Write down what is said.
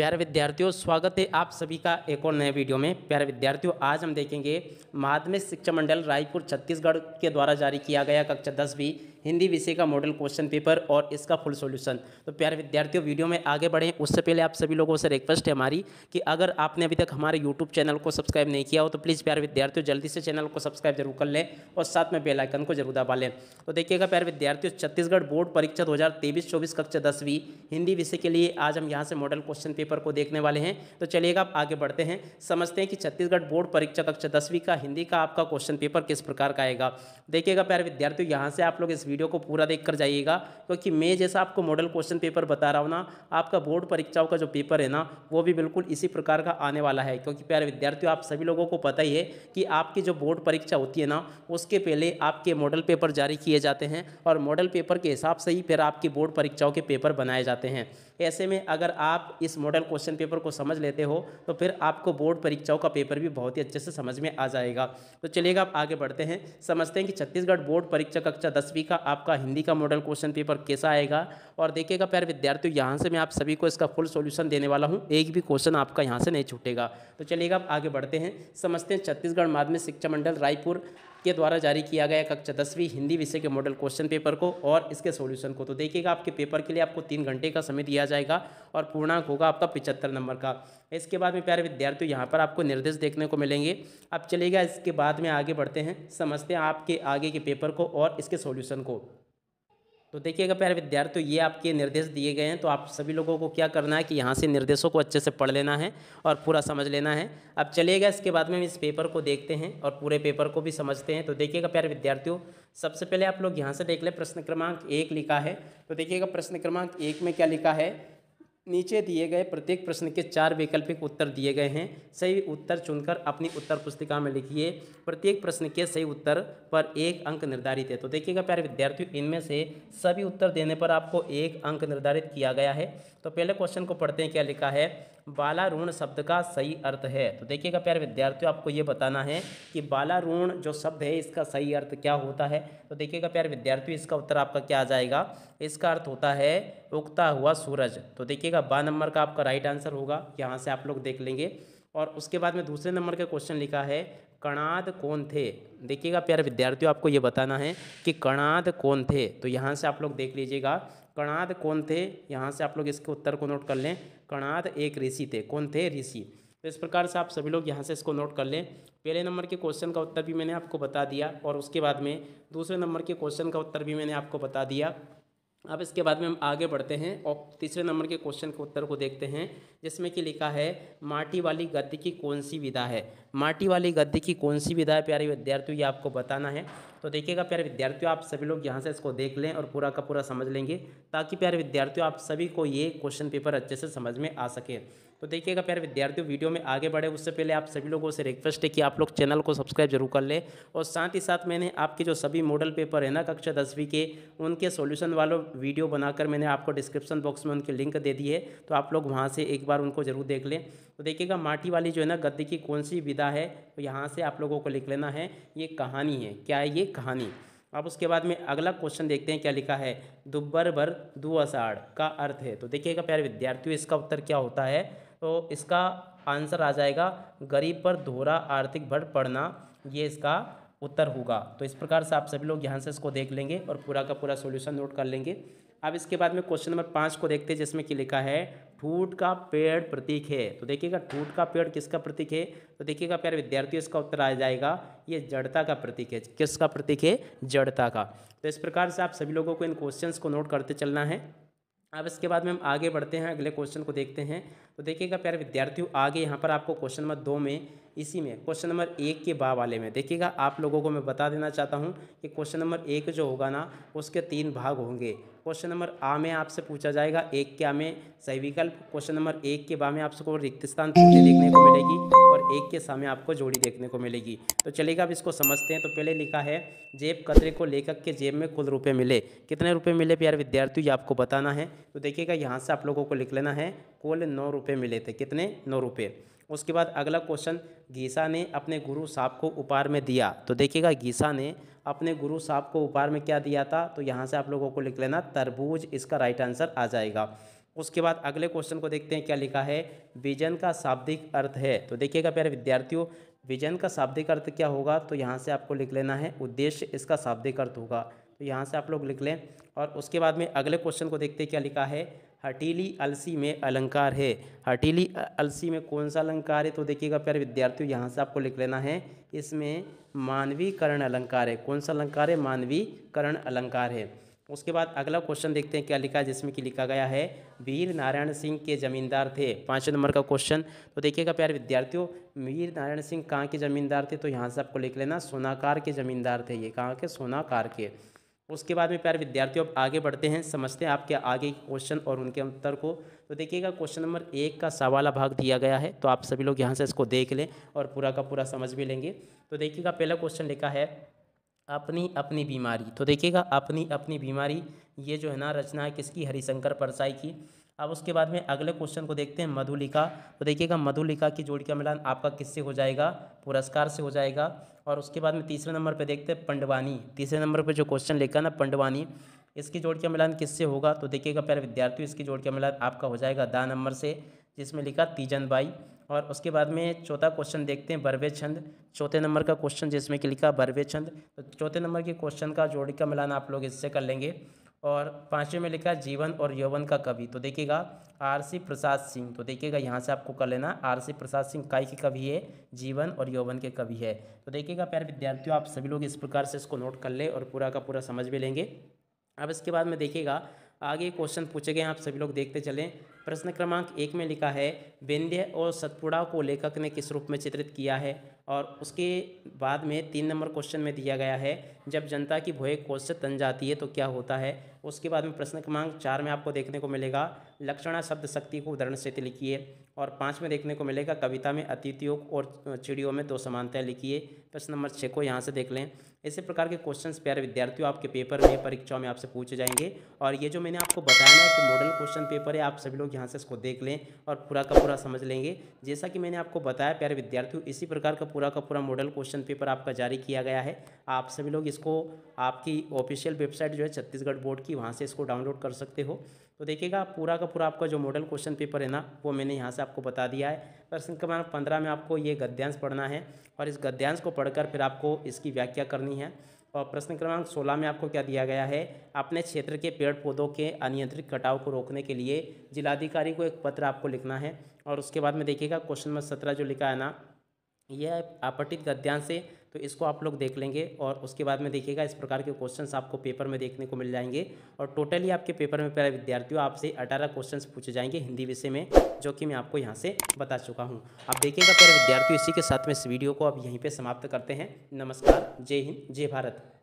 प्यारे विद्यार्थियों स्वागत है आप सभी का एक और नए वीडियो में प्यारे विद्यार्थियों आज हम देखेंगे माध्यमिक शिक्षा मंडल रायपुर छत्तीसगढ़ के द्वारा जारी किया गया कक्षा दसवीं हिंदी विषय का मॉडल क्वेश्चन पेपर और इसका फुल सॉल्यूशन तो प्यारे विद्यार्थियों वीडियो में आगे बढ़ें उससे पहले आप सभी लोगों से रिक्वेस्ट है हमारी कि अगर आपने अभी तक हमारे यूट्यूब चैनल को सब्सक्राइब नहीं किया हो तो प्लीज़ प्यारे विद्यार्थियों जल्दी से चैनल को सब्सक्राइब जरूर कर लें और साथ में बेलाइकन को जरूर दबा लें तो देखिएगा प्यारे विद्यार्थियों छत्तीसगढ़ बोर्ड परीक्षा दो हज़ार तेईस चौबीस कक्षा दसवीं हिंदी विषय के लिए आज हम यहाँ से मॉडल क्वेश्चन पेपर को देखने वाले हैं तो चलिएगा आप आगे बढ़ते हैं समझते हैं कि छत्तीसगढ़ बोर्ड परीक्षा कक्षा दसवीं का हिंदी का आपका क्वेश्चन पेपर किस प्रकार का आएगा देखिएगा प्यारे विद्यार्थियों यहाँ से आप लोग इस वीडियो को पूरा देख कर जाइएगा क्योंकि मैं जैसा आपको मॉडल क्वेश्चन पेपर बता रहा हूँ ना आपका बोर्ड परीक्षाओं का जो पेपर है ना वो भी बिल्कुल इसी प्रकार का आने वाला है क्योंकि प्यारे विद्यार्थियों आप सभी लोगों को पता ही है कि आपकी जो बोर्ड परीक्षा होती है ना उसके पहले आपके मॉडल पेपर जारी किए जाते हैं और मॉडल पेपर के हिसाब से ही फिर आपकी बोर्ड परीक्षाओं के पेपर बनाए जाते हैं ऐसे में अगर आप इस मॉडल क्वेश्चन पेपर को समझ लेते हो तो फिर आपको बोर्ड परीक्षाओं का पेपर भी बहुत ही अच्छे से समझ में आ जाएगा तो चलिएगा आप आगे बढ़ते हैं समझते हैं कि छत्तीसगढ़ बोर्ड परीक्षा कक्षा दसवीं का आपका हिंदी का मॉडल क्वेश्चन पेपर कैसा आएगा और देखिएगा प्यार विद्यार्थियों यहाँ से मैं आप सभी को इसका फुल सोल्यूशन देने वाला हूँ एक भी क्वेश्चन आपका यहाँ से नहीं छूटेगा तो चलिएगा आप आगे बढ़ते हैं समझते हैं छत्तीसगढ़ माध्यमिक शिक्षा मंडल रायपुर के द्वारा जारी किया गया कक्षा दसवीं हिंदी विषय के मॉडल क्वेश्चन पेपर को और इसके सोल्यूशन को तो देखिएगा आपके पेपर के लिए आपको तीन घंटे का समय दिया जाएगा और पूर्णांक होगा आपका पिचहत्तर नंबर का इसके बाद में प्यारे विद्यार्थी यहाँ पर आपको निर्देश देखने को मिलेंगे अब चलेगा इसके बाद में आगे बढ़ते हैं समझते हैं आपके आगे के पेपर को और इसके सोल्यूशन को तो देखिएगा प्यारे विद्यार्थी तो ये आपके निर्देश दिए गए हैं तो आप सभी लोगों को क्या करना है कि यहाँ से निर्देशों को अच्छे से पढ़ लेना है और पूरा समझ लेना है अब चलिएगा इसके बाद में हम इस पेपर को देखते हैं और पूरे पेपर को भी समझते हैं तो देखिएगा प्यारे विद्यार्थियों सबसे पहले आप लोग यहाँ से देख लें प्रश्न क्रमांक एक लिखा है तो देखिएगा प्रश्न क्रमांक एक में क्या लिखा है नीचे दिए गए प्रत्येक प्रश्न के चार वैकल्पिक उत्तर दिए गए हैं सही उत्तर चुनकर अपनी उत्तर पुस्तिका में लिखिए प्रत्येक प्रश्न के सही उत्तर पर एक अंक निर्धारित है तो देखिएगा प्यारे विद्यार्थियों इनमें से सभी उत्तर देने पर आपको एक अंक निर्धारित किया गया है तो पहले क्वेश्चन को पढ़ते हैं क्या लिखा है बालारूण शब्द का सही अर्थ है तो देखिएगा प्यारे विद्यार्थियों आपको ये बताना है कि बालारूण जो शब्द है इसका सही अर्थ क्या होता है तो देखिएगा प्यारे विद्यार्थियों इसका उत्तर आपका क्या आ जाएगा इसका अर्थ होता है उगता हुआ सूरज तो देखिएगा बा नंबर का आपका राइट आंसर होगा यहाँ से आप लोग देख लेंगे और उसके बाद में दूसरे नंबर का क्वेश्चन लिखा है कणाद कौन थे देखिएगा प्यारे विद्यार्थियों आपको ये बताना है कि कणाद कौन थे तो यहाँ से आप लोग देख लीजिएगा कणाद कौन थे यहाँ से आप लोग इसके उत्तर को नोट कर लें कणाद एक ऋषि थे कौन थे ऋषि तो इस प्रकार से आप सभी लोग यहाँ से इसको नोट कर लें पहले नंबर के क्वेश्चन का उत्तर भी मैंने आपको बता दिया और उसके बाद में दूसरे नंबर के क्वेश्चन का उत्तर भी मैंने आपको बता दिया अब इसके बाद में हम आगे बढ़ते हैं और तीसरे नंबर के क्वेश्चन के उत्तर को देखते हैं जिसमें कि लिखा है माटी वाली गद्य की कौन सी विधा है माटी वाली गद्य की कौन सी विधा है प्यारे विद्यार्थियों ये आपको बताना है तो देखिएगा प्यारे विद्यार्थियों आप सभी लोग यहाँ से इसको देख लें और पूरा का पूरा समझ लेंगे ताकि प्यारे विद्यार्थियों आप सभी को ये क्वेश्चन पेपर अच्छे से समझ में आ सके तो देखिएगा प्यारे विद्यार्थियों वीडियो में आगे बढ़े उससे पहले आप सभी लोगों से रिक्वेस्ट है कि आप लोग चैनल को सब्सक्राइब जरूर कर लें और साथ ही साथ मैंने आपके जो सभी मॉडल पेपर है ना कक्षा दसवीं के उनके सोल्यूशन वालों वीडियो बनाकर मैंने आपको डिस्क्रिप्शन बॉक्स में उनकी लिंक दे दी है तो आप लोग वहाँ से एक बार उनको जरूर देख लें तो देखिएगा माटी वाली जो है ना गद्दी की कौन सी विधा है तो यहाँ से आप लोगों को लिख लेना है ये कहानी है क्या है ये कहानी अब उसके बाद में अगला क्वेश्चन देखते हैं क्या लिखा है दुब्बर भर दो का अर्थ है तो देखिएगा प्यारे विद्यार्थियों इसका उत्तर क्या होता है तो इसका आंसर आ जाएगा गरीब पर दोहरा आर्थिक भर पड़ना ये इसका उत्तर होगा तो इस प्रकार से आप सभी लोग यहाँ से इसको देख लेंगे और पूरा का पूरा सोल्यूशन नोट कर लेंगे अब इसके बाद में क्वेश्चन नंबर पाँच को देखते हैं जिसमें कि लिखा है ठूट का पेड़ प्रतीक है तो देखिएगा ठूट का पेड़ किसका प्रतीक है तो देखिएगा प्यारे विद्यार्थियों इसका उत्तर आ जाएगा ये जड़ता का प्रतीक है किसका प्रतीक है जड़ता का तो इस प्रकार से आप सभी लोगों को इन क्वेश्चंस को नोट करते चलना है अब इसके बाद में हम आगे बढ़ते हैं अगले क्वेश्चन को देखते हैं तो देखिएगा प्यारे विद्यार्थियों आगे यहाँ पर आपको क्वेश्चन नंबर दो में इसी में क्वेश्चन नंबर एक के बा वाले में देखिएगा आप लोगों को मैं बता देना चाहता हूँ कि क्वेश्चन नंबर एक जो होगा ना उसके तीन भाग होंगे क्वेश्चन नंबर आ में आपसे पूछा जाएगा एक क्या में सही विकल्प क्वेश्चन नंबर एक के बा में आपको रिक्त स्थान देखने को मिलेगी एक के सामने आपको जोड़ी देखने को मिलेगी तो चलेगा अब इसको समझते हैं तो पहले लिखा है जेब कतरे को लेखक के जेब में कुल रुपये मिले कितने रुपये मिले प्यार विद्यार्थी ये आपको बताना है तो देखिएगा यहाँ से आप लोगों को लिख लेना है कुल नौ रुपये मिले थे कितने नौ रुपये उसके बाद अगला क्वेश्चन गीसा ने अपने गुरु साहब को उपहार में दिया तो देखिएगा गीसा ने अपने गुरु साहब को उपहार में क्या दिया था तो यहाँ से आप लोगों को लिख लेना तरबूज इसका राइट आंसर आ जाएगा उसके बाद अगले क्वेश्चन को देखते हैं क्या लिखा है विजन का शाब्दिक अर्थ है तो देखिएगा प्यारे विद्यार्थियों विजन का शाब्दिक अर्थ क्या होगा तो यहाँ से आपको लिख लेना है उद्देश्य इसका शाब्दिक अर्थ होगा तो यहाँ से आप लोग लिख लें और उसके बाद में अगले क्वेश्चन को देखते हैं क्या लिखा है हटीली अलसी में अलंकार है हटीली अलसी में कौन सा अलंकार है तो देखिएगा प्यारे विद्यार्थियों यहाँ से आपको लिख लेना है इसमें मानवीकरण अलंकार है कौन सा अलंकार है मानवीकरण अलंकार है उसके बाद अगला क्वेश्चन देखते हैं क्या लिखा जिसमें कि लिखा गया है वीर नारायण सिंह के जमींदार थे पाँच नंबर का क्वेश्चन तो देखिएगा प्यारे विद्यार्थियों वीर नारायण सिंह कहाँ के जमींदार थे तो यहाँ से आपको लिख लेना सोनाकार के जमींदार थे ये कहाँ के सोनाकार के उसके बाद में प्यारे विद्यार्थियों अब आगे बढ़ते हैं समझते हैं आपके आगे क्वेश्चन और उनके उत्तर को तो देखिएगा क्वेश्चन नंबर एक का सवाला भाग दिया गया है तो आप सभी लोग यहाँ से इसको देख लें और पूरा का पूरा समझ भी लेंगे तो देखिएगा पहला क्वेश्चन लिखा है अपनी अपनी बीमारी तो देखिएगा अपनी अपनी बीमारी ये जो है ना रचना है किसकी हरिशंकर परसाई की अब उसके बाद में अगले क्वेश्चन को देखते हैं मधुलिका तो देखिएगा मधुलिका की जोड़ी का मिलान आपका किससे हो जाएगा पुरस्कार से हो जाएगा और उसके बाद में तीसरे नंबर पे देखते हैं पंडवानी तीसरे नंबर पे जो क्वेश्चन लिखा ना पंडवानी इसकी जोड़ का मिलान किससे होगा तो देखिएगा पहले विद्यार्थियों इसकी जोड़ का मिलान आपका हो जाएगा दा नंबर से जिसमें लिखा तीजन बाई और उसके बाद में चौथा क्वेश्चन देखते हैं बरवे छंद चौथे नंबर का क्वेश्चन जिसमें कि लिखा बरवे छंद तो चौथे नंबर के क्वेश्चन का जोड़ी का मिलान आप लोग इससे कर लेंगे और पाँचवें में लिखा जीवन और यौवन का कवि तो देखिएगा आरसी प्रसाद सिंह तो देखिएगा यहाँ से आपको कर लेना आरसी प्रसाद सिंह काय के कवि है जीवन और यौवन के कवि है तो देखिएगा प्यारे विद्यार्थियों आप सभी लोग इस प्रकार से इसको नोट कर ले और पूरा का पूरा समझ भी लेंगे अब इसके बाद में देखिएगा आगे क्वेश्चन पूछे गए आप सभी लोग देखते चलें प्रश्न क्रमांक एक में लिखा है विंध्य और सतपुड़ा को लेखक ने किस रूप में चित्रित किया है और उसके बाद में तीन नंबर क्वेश्चन में दिया गया है जब जनता की भोए कोष से तन जाती है तो क्या होता है उसके बाद में प्रश्न क्रमांक चार में आपको देखने को मिलेगा लक्षणा शब्द शक्ति को उदाहरण से लिखिए और पाँच में देखने को मिलेगा कविता में अतिथियों और चिड़ियों में दो समानताएँ लिखिए प्रश्न नंबर छः को यहाँ से देख लें इसी प्रकार के क्वेश्चंस प्यारे विद्यार्थियों आपके पेपर में परीक्षाओं में आपसे पूछे जाएंगे और ये जो मैंने आपको बताया ना कि मॉडल क्वेश्चन पेपर है आप सभी लोग यहाँ से इसको देख लें और पूरा का पूरा समझ लेंगे जैसा कि मैंने आपको बताया प्यारे विद्यार्थियों इसी प्रकार का पूरा का पूरा मॉडल क्वेश्चन पेपर आपका जारी किया गया है आप सभी लोग इसको आपकी ऑफिशियल वेबसाइट जो है छत्तीसगढ़ बोर्ड की वहाँ से इसको डाउनलोड कर सकते हो तो देखिएगा पूरा का पूरा आपका जो मॉडल क्वेश्चन पेपर है ना वो मैंने यहाँ से आपको बता दिया है प्रश्न क्रमांक पंद्रह में आपको ये गद्यांश पढ़ना है और इस गद्यांश को पढ़कर फिर आपको इसकी व्याख्या करनी है और प्रश्न क्रमांक सोलह में आपको क्या दिया गया है अपने क्षेत्र के पेड़ पौधों के अनियंत्रित कटाव को रोकने के लिए जिलाधिकारी को एक पत्र आपको लिखना है और उसके बाद में देखिएगा क्वेश्चन नंबर सत्रह जो लिखा है ना यह आपटित गद्यांश से तो इसको आप लोग देख लेंगे और उसके बाद में देखिएगा इस प्रकार के क्वेश्चंस आपको पेपर में देखने को मिल जाएंगे और टोटली आपके पेपर में प्यारे विद्यार्थियों आपसे 18 क्वेश्चंस पूछे जाएंगे हिंदी विषय में जो कि मैं आपको यहाँ से बता चुका हूँ आप देखिएगा प्यारे विद्यार्थियों इसी के साथ में इस वीडियो को अब यहीं पर समाप्त करते हैं नमस्कार जय हिंद जय भारत